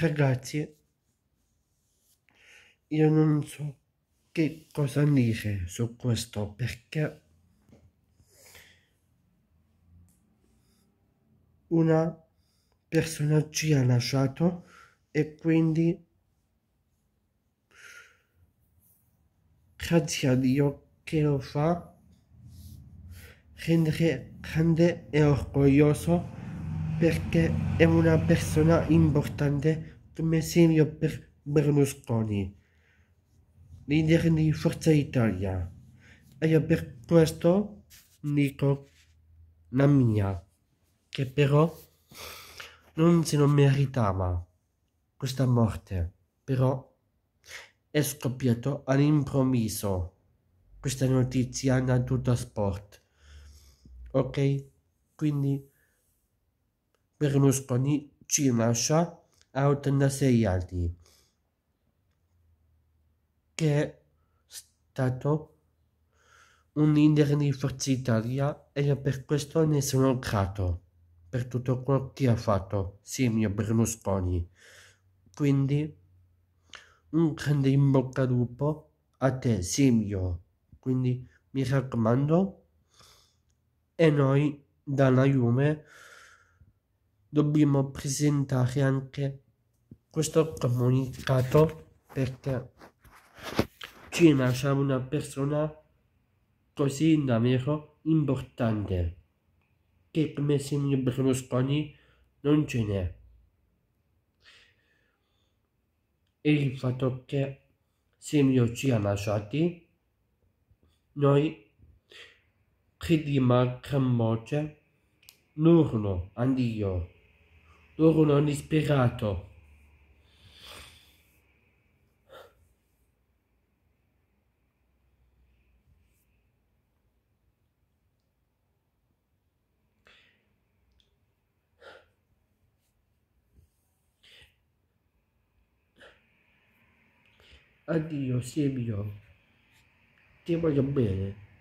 Ragazzi, io non so che cosa dire su questo perché una persona ci ha lasciato e quindi grazie a Dio che lo fa rendere grande e orgoglioso perché è una persona importante come segno per Berlusconi, leader di Forza Italia. E io per questo dico la mia, che però non se lo meritava questa morte, però è scoppiato all'improvviso questa notizia da tutto sport. Ok? Quindi Berlusconi ci lascia a 86 anni, che è stato un leader di Forza Italia e per questo ne sono grato, per tutto quello che ha fatto Simio Berlusconi. Quindi, un grande in bocca al lupo a te, Simio. Quindi, mi raccomando, e noi dalla Jume dobbiamo presentare anche questo comunicato perché ci nasce una persona così davvero importante che come Silvio Berlusconi non ce n'è e il fatto che Silvio ci ha lasciati noi crediamo a gran voce l'urlo addio loro non hanno ispirato. Addio, mio, Ti voglio bene.